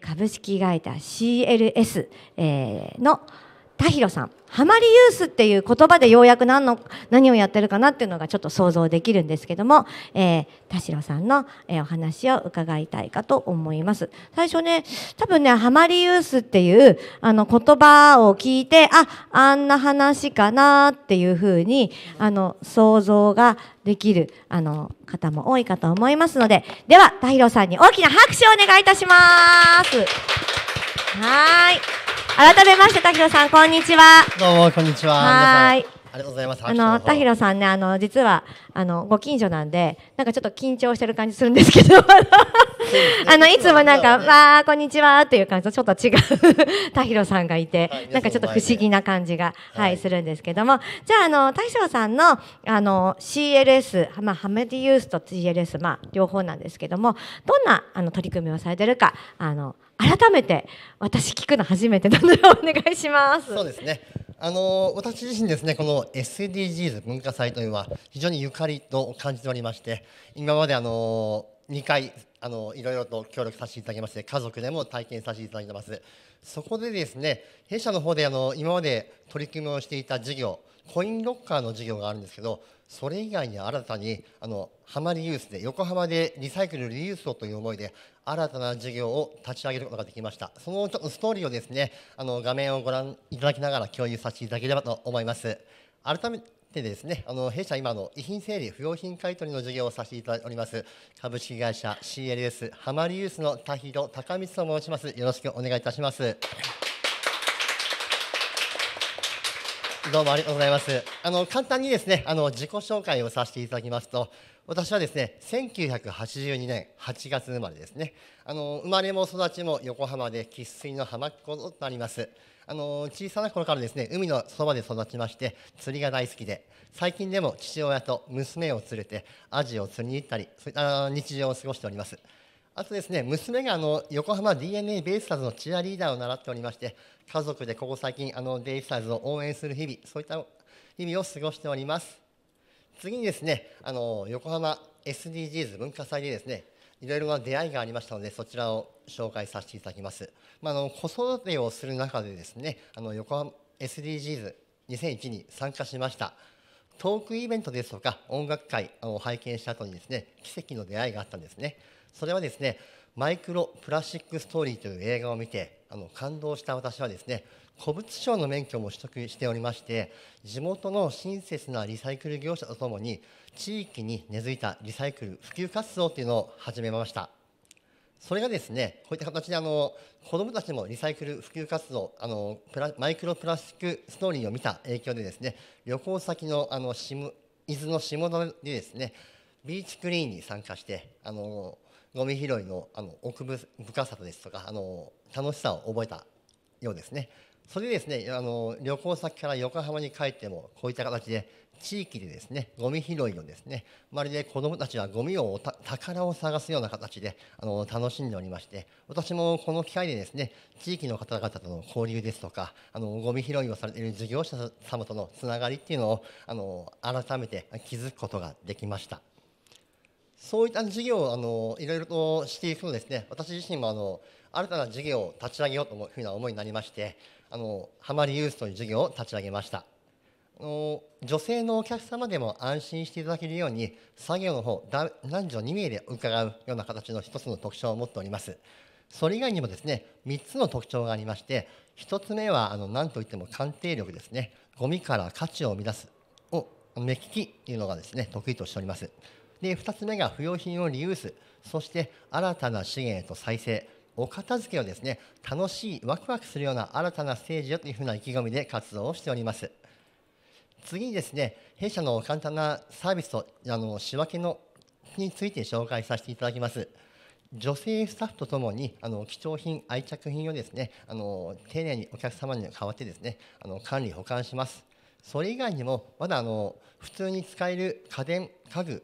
株式会社 CLS、の田博さんハマりユースっていう言葉でようやく何の何をやってるかなっていうのがちょっと想像できるんですけども、えー、田代さんの、えー、お話を伺いたいかと思います最初ね多分ねハマりユースっていうあの言葉を聞いてああんな話かなっていうふうにあの想像ができるあの方も多いかと思いますのででは田博さんに大きな拍手をお願いいたしますはい。改めまして、滝野さん、こんにちは。どうも、こんにちは。はい。ありがとうございます。あの田平さんね、あの実はあのご近所なんで、なんかちょっと緊張してる感じするんですけど、あのいつもなんかわあこんにちはっていう感じとちょっと違う 田平さんがいて、なんかちょっと不思議な感じがはいするんですけども、じゃああの田平さんのあの CLS まあハメディユースと CLS まあ両方なんですけども、どんなあの取り組みをされてるかあの改めて私聞くの初めてなのでお願いします。そうですね。あの私自身ですねこの SDGs 文化祭というのは非常にゆかりと感じておりまして今まであの2回あのいろいろと協力させていただきまして家族でも体験させていただいてますそこでですね弊社の方であの今まで取り組みをしていた事業コインロッカーの事業があるんですけどそれ以外に新たにあの浜リユースで横浜でリサイクルリユースをという思いで新たな事業を立ち上げることができましたそのちょっとストーリーをですねあの画面をご覧いただきながら共有させていただければと思います改めてですねあの弊社今の遺品整理不用品買取の事業をさせていただいております株式会社 CLS 浜リユースの田広隆光と申しますよろしくお願いいたしますどうもありがとうございます。あの簡単にですね、あの自己紹介をさせていただきますと、私はですね、1982年8月生まれですね。あの生まれも育ちも横浜で生粋の浜っ子となります。あの小さな頃からですね、海のそばで育ちまして、釣りが大好きで、最近でも父親と娘を連れてアジを釣りに行ったり、そういった日常を過ごしております。あとですね娘があの横浜 d n a ベイスターズのチアリーダーを習っておりまして家族でここ最近あのベイスターズを応援する日々そういった日々を過ごしております次にですねあの横浜 SDGs 文化祭でですねいろいろな出会いがありましたのでそちらを紹介させていただきます、まあ、あの子育てをする中でですねあの横浜 SDGs 2001に参加しましたトークイベントですとか音楽会を拝見した後にですね奇跡の出会いがあったんですねそれはですね「マイクロプラスチックストーリー」という映画を見てあの感動した私はですね古物商の免許も取得しておりまして地元の親切なリサイクル業者とともに地域に根付いたリサイクル普及活動というのを始めましたそれがですねこういった形であの子どもたちもリサイクル普及活動あのプラマイクロプラスチックストーリーを見た影響でですね旅行先のあの伊豆の下田でですねビーチクリーンに参加してあのゴミ拾いのあの奥深さですとかあの楽しさを覚えたようですね。それでですねあの旅行先から横浜に帰ってもこういった形で地域でですねゴミ拾いをですねまるで子どもたちはゴミを宝を探すような形であの楽しんでおりまして私もこの機会でですね地域の方々との交流ですとかあのゴミ拾いをされている事業者様とのつながりっていうのをあの改めて気づくことができました。そういった事業をあのいろいろとしていくとですね、私自身もあの新たな事業を立ち上げようというふうな思いになりまして、あのハマリユースという事業を立ち上げました。あの女性のお客様でも安心していただけるように作業の方男女2名で伺うような形の1つの特徴を持っておりますそれ以外にもですね3つの特徴がありまして1つ目はあの何といっても鑑定力ですねゴミから価値を生み出すを目利きというのがですね得意としておりますで2つ目が不要品をリユースそして新たな資源と再生お片付けをですね楽しいワクワクするような新たなステージだというふうな意気込みで活動をしております次にですね弊社の簡単なサービスとあの仕分けのについて紹介させていただきます女性スタッフとともにあの貴重品愛着品をですねあの丁寧にお客様に代わってですねあの管理保管しますそれ以外にもまだあの普通に使える家電家具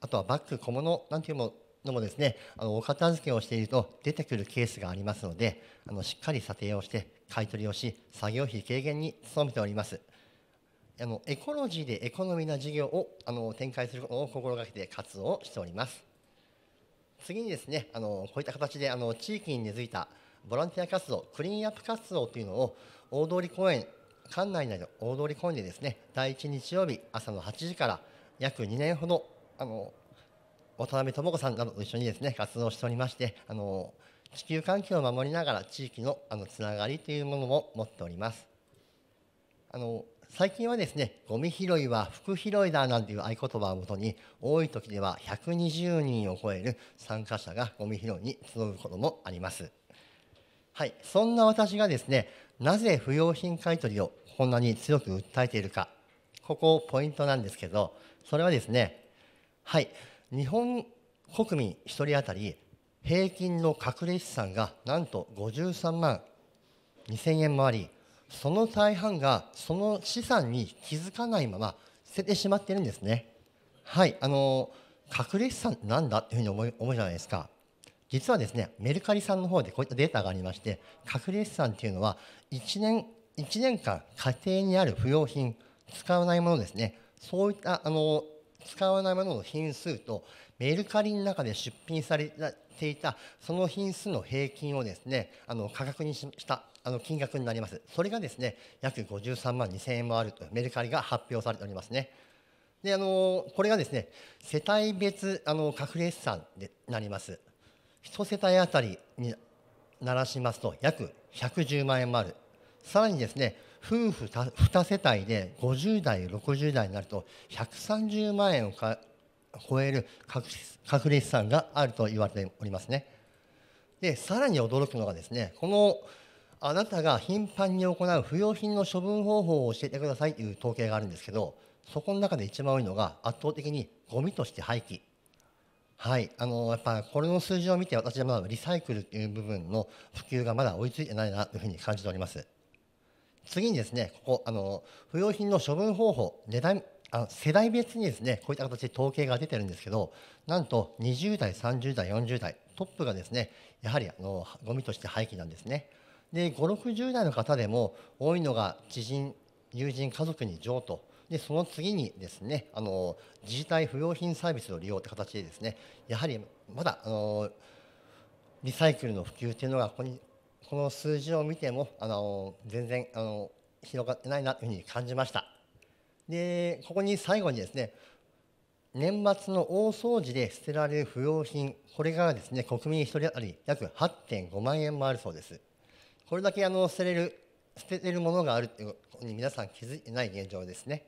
あとはバッグ小物なんていうものもですねあのお片付けをしていると出てくるケースがありますのであのしっかり査定をして買い取りをし作業費軽減に努めておりますあのエコロジーでエコノミーな事業をあの展開することを心がけて活動をしております次にですねあのこういった形であの地域に根付いたボランティア活動クリーンアップ活動というのを大通公園館内など大通公園でですね第1日曜日朝の8時から約2年ほどあの渡辺智子さんなどと一緒にですね活動しておりましてあの地球環境を守りながら地域のあのつながりというものも持っておりますあの最近はですねゴミ拾いは服拾いだなんていう合言葉をもとに多い時では120人を超える参加者がゴミ拾いに集うこともありますはいそんな私がですねなぜ不用品買取をこんなに強く訴えているかここポイントなんですけどそれはですねはい、日本国民1人当たり平均の隠れ資産がなんと53万2000円もありその大半がその資産に気づかないまま捨ててしまっているんですねはいあの隠れ資産なんだっていうふうに思う思うじゃないですか実はですねメルカリさんの方でこういったデータがありまして隠れ資産っていうのは1年 ,1 年間家庭にある不用品使わないものですねそういったあの使わないものの品数とメルカリの中で出品されていたその品数の平均をですねあの価格にしたあの金額になりますそれがですね約53万2000円もあるとメルカリが発表されておりますねであのこれがですね世帯別あのれ資産でなります1世帯あたりにならしますと約110万円もあるさらにですね夫婦2世帯で50代60代になると130万円を超える確率産があると言われておりますね。でさらに驚くのがですねこのあなたが頻繁に行う不要品の処分方法を教えてくださいという統計があるんですけどそこの中で一番多いのが圧倒的にゴミとして廃棄はいあのやっぱこれの数字を見て私はまだリサイクルという部分の普及がまだ追いついてないなというふうに感じております。次にですねここあの不要品の処分方法値段あ世代別にですねこういった形で統計が出てるんですけどなんと20代30代40代トップがですねやはりあのゴミとして廃棄なんですね。で560代の方でも多いのが知人友人家族に譲渡でその次にですねあの自治体不用品サービスの利用という形でですねやはりまだあのリサイクルの普及というのがここにこの数字を見てもあの全然あの広がってないなというふうに感じましたでここに最後にですね年末の大掃除で捨てられる不用品これがですね国民1人当たり約8.5万円もあるそうですこれだけあの捨てれる捨ててるものがあるということに皆さん気づいてない現状ですね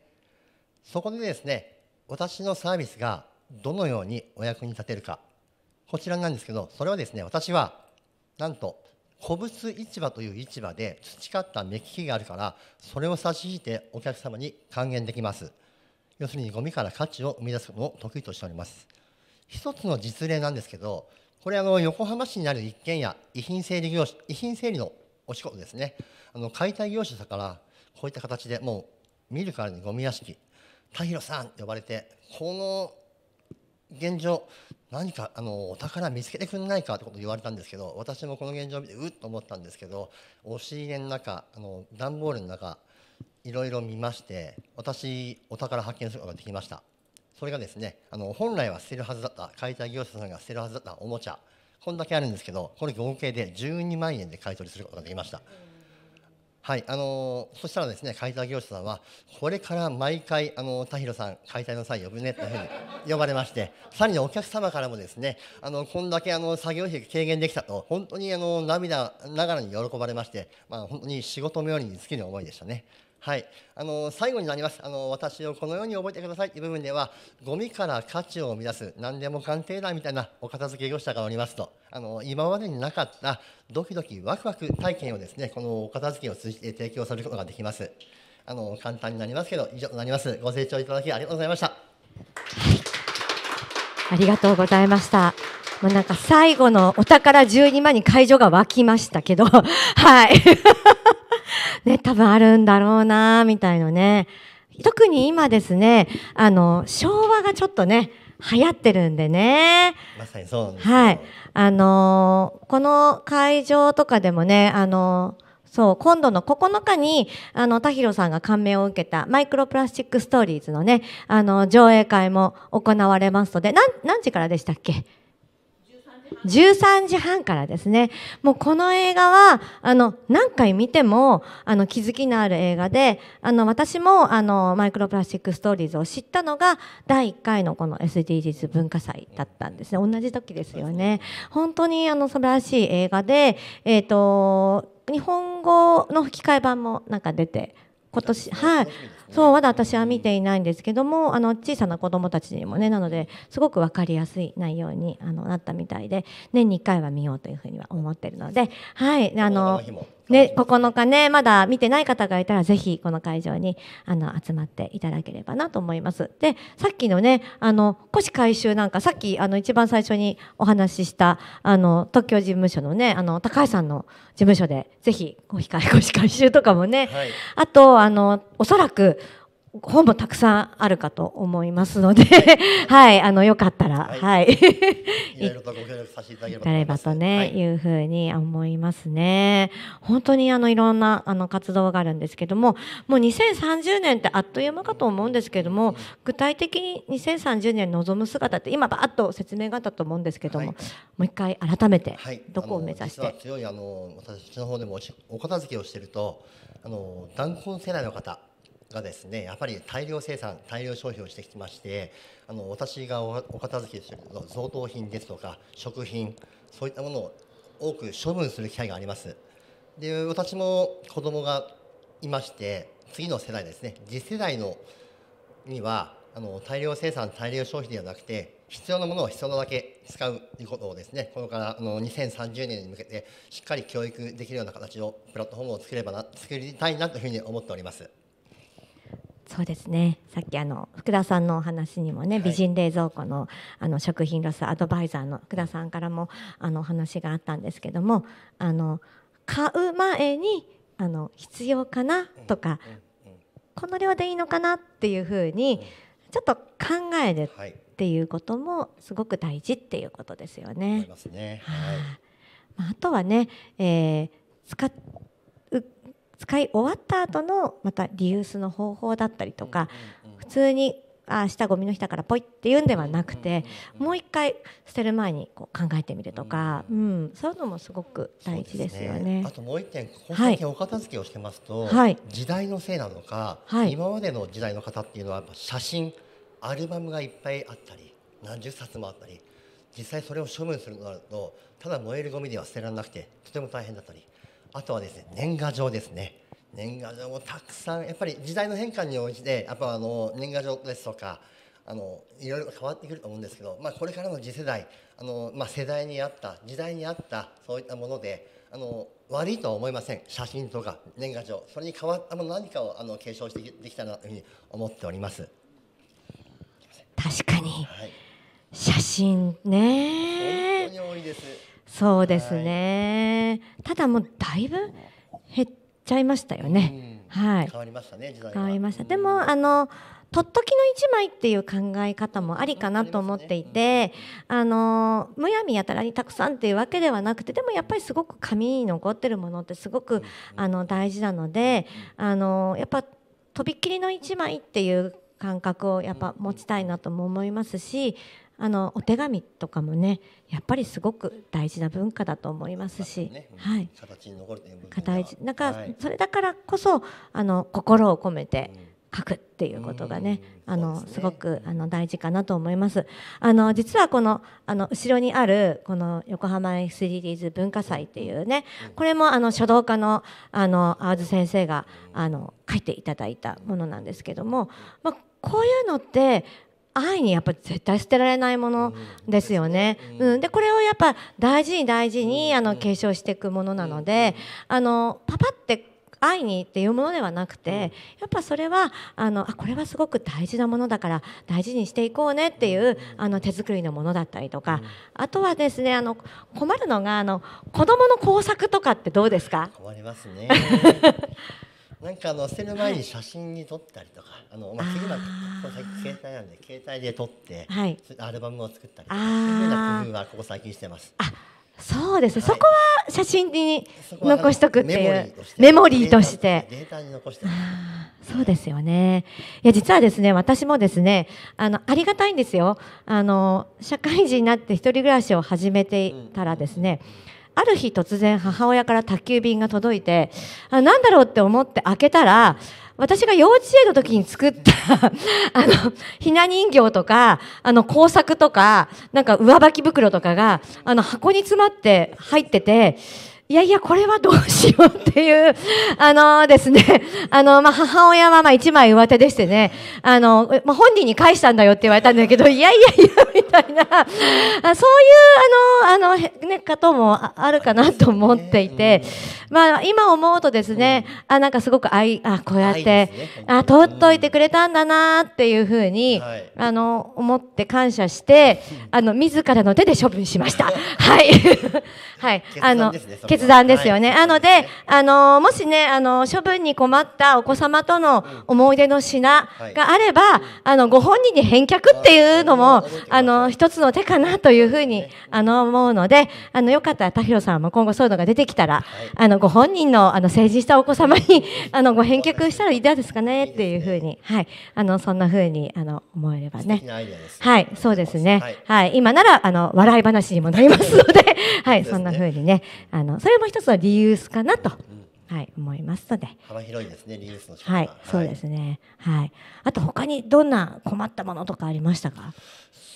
そこでですね私のサービスがどのようにお役に立てるかこちらなんですけどそれはですね私はなんと古物市場という市場で培った目利きがあるからそれを差し引いてお客様に還元できます要するにゴミから価値を生み出すことを得意としております一つの実例なんですけどこれあの横浜市にある一軒家遺品整理業者遺品整理のお仕事ですねあの解体業者さんからこういった形でもう見るからにゴミ屋敷「田広さん」って呼ばれてこの現状何かあのお宝見つけてくれないかってこと言われたんですけど私もこの現状を見てうっと思ったんですけど押し入れの中あの段ボールの中いろいろ見まして私お宝発見することができましたそれがですねあの本来は捨てるはずだった解体業者さんが捨てるはずだったおもちゃこんだけあるんですけどこれ合計で12万円で買い取りすることができました。はい、あのそしたらですね解体業者さんはこれから毎回、あの田広さん解体の際呼ぶねというふうに呼ばれましてさらにお客様からもですねあのこんだけあの作業費が軽減できたと本当にあの涙ながらに喜ばれまして、まあ、本当に仕事のように尽きる思いでしたね。はい、あの最後になりますあの私をこのように覚えてくださいという部分ではゴミから価値を生み出す何でも鑑定だみたいなお片付け業者がおりますとあの今までになかったドキドキワクワク体験をですねこのお片付けを通じて提供することができますあの簡単になりますけど以上となりますご清聴いただきありがとうございましたありがとうございましたもうなんか最後のお宝12万に会場が沸きましたけどはいね、多分あるんだろうな、みたいなね。特に今ですね、あの、昭和がちょっとね、流行ってるんでね。まさにそうなんですはい。あのー、この会場とかでもね、あのー、そう、今度の9日に、あの、田広さんが感銘を受けたマイクロプラスチックストーリーズのね、あの、上映会も行われますので、何時からでしたっけ13時半からですね。もうこの映画は、あの、何回見ても、あの、気づきのある映画で、あの、私も、あの、マイクロプラスチックストーリーズを知ったのが、第1回のこの SDGs 文化祭だったんですね。同じ時ですよね。本当に、あの、素晴らしい映画で、えっ、ー、と、日本語の吹き替え版もなんか出て、今年、はい。そうまだ私は見ていないんですけどもあの小さな子どもたちにもねなのですごく分かりやすい内容にあのなったみたいで年に1回は見ようというふうには思ってるのではいあのね、9日ね、まだ見てない方がいたら、ぜひこの会場にあの集まっていただければなと思います。で、さっきのね、あの、古紙回収なんか、さっきあの一番最初にお話しした、あの、東京事務所のね、あの、高橋さんの事務所で、ぜひ、古紙 回収とかもね、はい、あと、あの、おそらく、本もたくさんあるかと思いますので はい、あのよかったら、はい、はい、いろいろとご協力させていただければと思います、ね、ね、はい、いうふうに思いますね。本当にあのいろんなあの活動があるんですけども、もう2030年ってあっという間かと思うんですけども、具体的に2030年望む姿って今ばーっと説明があったと思うんですけども、はい、もう一回改めてどこを目指して、はい、強いあの私の方でもお片付けをしてると、あの断婚世代の方。がですねやっぱり大量生産大量消費をしてきましてあの私がお片付けしてる贈答品ですとか食品そういったものを多く処分する機会がありますで私も子供がいまして次の世代ですね次世代のにはあの大量生産大量消費ではなくて必要なものを必要なだけ使うということをですねこれからあの2030年に向けてしっかり教育できるような形をプラットフォームを作ればな作りたいなというふうに思っております。そうですねさっきあの福田さんのお話にもね、美人冷蔵庫のあの食品ロスアドバイザーの福田さんからもあのお話があったんですけどもあの買う前にあの必要かなとか、この量でいいのかなっていうふうにちょっと考えるっていうこともすごく大事っていうことですよね。はい、あとはね、えー、使っ使い終わった後のまたリユースの方法だったりとか普通にあ下ゴミの日だからポイっていうんではなくてもう一回捨てる前にこう考えてみるとか、うん、そういうのもすごく大事ですよね。ねあともう一点本当にお片付けをしてますと、はい、時代のせいなのか、はい、今までの時代の方っていうのは写真アルバムがいっぱいあったり何十冊もあったり実際それを処分するとなるとただ燃えるゴミでは捨てられなくてとても大変だったりあとはですね年賀状ですね年賀状もたくさんやっぱり時代の変化に応じてやっぱあの年賀状ですとかあのいろいろ変わってくると思うんですけど、まあ、これからの次世代あの、まあ、世代に合った時代に合ったそういったものであの悪いとは思いません写真とか年賀状それに変わったもの何かをあの継承してできたらというふうに思っております確かに、はい、写真ね本当に多いですそうですね、ただもうだいぶ減っちゃいましたよね、はい変わりましたね時代変わりました、でも、あのとっときの1枚っていう考え方もありかなと思っていて、あのむやみやたらにたくさんっていうわけではなくてでもやっぱりすごく紙に残ってるものってすごく、あの大事なので、あのやっぱとびっきりの1枚っていう感覚をやっぱ持ちたいなとも思いますしあのお手紙とかもねやっぱりすごく大事な文化だと思いますし、ね、はい、形に残る形なんか、はい、それだからこそあの心を込めて、書くっていうことがね、あのす、ね,、ごくあの大事かなと思います。あの実はこのあの後ろにあるこの横浜 SDGs 文化祭っていうね、これもあの書道家のあの淡津先生があの書いていただいたものなんですけども、まあ、こういうのって愛にやっぱ絶対捨てられないものですよね。うん、でこれをやっぱ大事に大事にあの継承していくものなのであのパパって愛にっていうものではなくてやっぱそれはあのあこれはすごく大事なものだから大事にしていこうねっていうあの手作りのものだったりとか、あとはですねあの困るのがあの子どもの工作とかってどうですか困りますね なんかあの捨てる前に写真に撮ったりとか、はい、あのまあ次はこの先携帯なんで携帯で撮って、はい、アルバムを作ったりとかそういうな工夫はここ最近してます。あそうです、はい、そこは写真に残しとくっていうメモリーとしてデータに残してそうですよねいや実はですね私もですねあのありがたいんですよあの社会人になって一人暮らしを始めていたらですね、うんうんある日突然母親から宅急便が届いてあ何だろうって思って開けたら私が幼稚園の時に作った あのひな人形とかあの工作とかなんか上履き袋とかがあの箱に詰まって入ってていやいや、これはどうしようっていう、あのー、ですね、あのー、まあ、母親はま、一枚上手でしてね、あのー、まあ、本人に返したんだよって言われたんだけど、いやいやいや、みたいな、あそういう、あの、あの、ね、方もあるかなと思っていて、まあ、今思うとですね、あ、なんかすごく愛、あ、こうやって、ね、あ、取っといてくれたんだなっていうふうに、あの、思って感謝して、あの、自らの手で処分しました。はい。はい。あの、決決断ですよね。はい、なので、あの、もしね、あの、処分に困ったお子様との思い出の品があれば、あの、ご本人に返却っていうのも、あの、一つの手かなというふうに、あの、思うので、あの、よかったら、田広さんも今後そういうのが出てきたら、あの、ご本人の、あの、成人したお子様に、あの、ご返却したらいいですかねっていうふうに、はい。あの、そんなふうに、あの、思えればね。はい、そうですね。はい、今なら、あの、笑い話にもなりますので、はい、そんなふうにね、あの、それれも一つのリユースかなと。はい、思いますので。幅広いですね、リユースの仕方。はい、はい、そうですね。はい。あと他にどんな困ったものとかありましたか。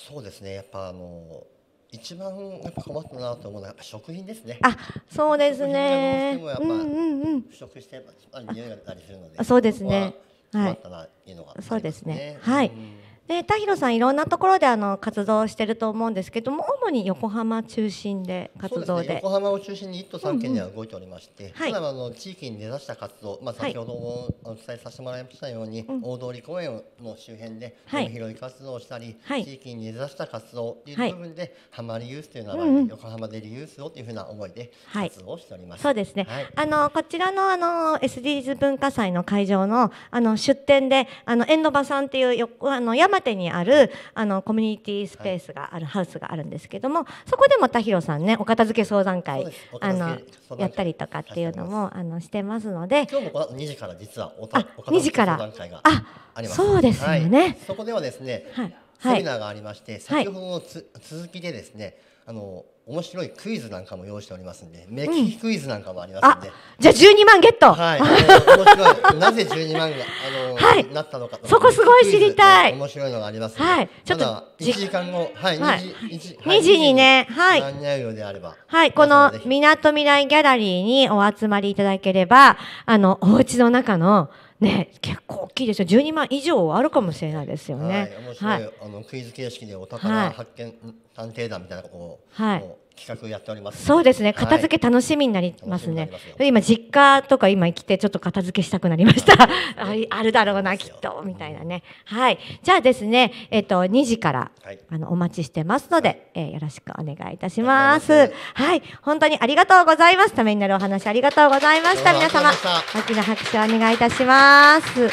そうですね、やっぱあの一番やっぱ困ったなと思うのは食品ですね。あ、そうですね。うんうんうん。腐食して、まあ、匂いがたりするので。そうですね。はい。困ったないいのが、ね、そうですね。はい。うんで田広さんいろんなところであの活動してると思うんですけども主に横浜中心で活動で、ね、横浜を中心に1都3県では動いておりまして、うんうんただあの地域に根ざした活動、まあ、先ほどお伝えさせてもらいましたように、はい、大通公園の周辺で広い活動をしたり、はい、地域に根ざした活動という部分で、はい、ハマリユースという名前で横浜でリユースをというふうな思いで活動をしております、そうですね、あのこちらのあの SDGs 文化祭の会場のあの出展であの縁の場さんっていう横あの山山にあるあのコミュニティスペースがある、ハウスがあるんですけどもそこでも田広さんねお片付け相談会あのやったりとかっていうのもあのしてますので今日もこの2時から実はおたお片付け相談会がありますそうですよね、はい、そこではですね、はい、セミナーがありまして、先ほどのつ、続きでですねあの面白いクイズなんかも用意しておりますんで、目利きクイズなんかもありますんで。うん、じゃあ12万ゲット。はい。面白い。なぜ12万があの、はい、なったのかそこすごい知りたい。面白いのがありますはい。ちょっと1時間後、はい、2時、はい、2時にね、はい。間に合うようであれば。はい、このみなとみらいギャラリーにお集まりいただければ、あのお家の中のね、結構大きいですよ。12万以上あるかもしれないですよね。はい、面白い、はい、あのクイズ形式でお宝発見、探偵団みたいなこう、はい、企画やっております。そうですね。片付け楽しみになりますね。はい、今実家とか今来てちょっと片付けしたくなりました。あい、あるだろうなきっとみたいなね。はい。じゃあですね、えっ、ー、と2時から、はい、あのお待ちしてますので、はい、えー、よろしくお願いいたします。はい。本当にありがとうございます。ためになるお話ありがとうございました。皆様大きな拍手をお願いいたします。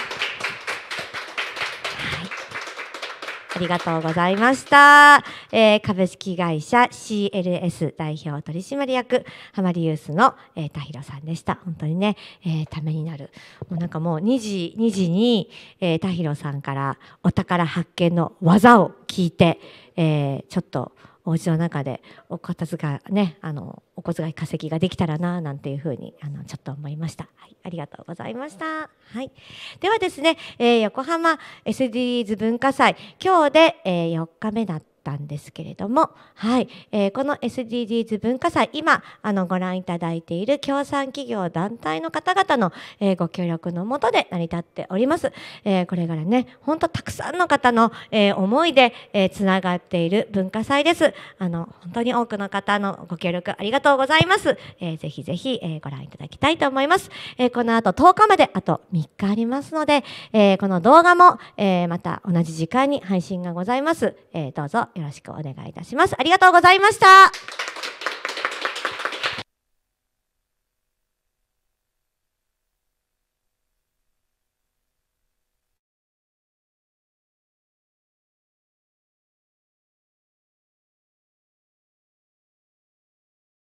ありがとうございました。えー、株式会社 CLS 代表取締役、浜マリユースの、えー、田広さんでした。本当にね、えー、ためになる。もうなんかもう2時、2時に、えー、田広さんからお宝発見の技を聞いて、えー、ちょっと、お家の中でお片づかねあのお小遣い稼ぎができたらななんていうふうにあのちょっと思いました、はい、ありがとうございました、はい、ではですね、えー、横浜 SDGs 文化祭今日で、えー、4日目だったたんですけれども、はいえー、この SDGs 文化祭今あのご覧いただいている協賛企業団体の方々の、えー、ご協力のもとで成り立っております、えー、これからね本当たくさんの方の、え思いで、えつながっている文化祭ですあの本当に多くの方のご協力ありがとうございます、えぜひぜひ、えご覧いただきたいと思います、えこの後10日まであと3日ありますので、えこの動画も、えまた同じ時間に配信がございます、えどうぞよろしくお願いいたします。ありがとうございました。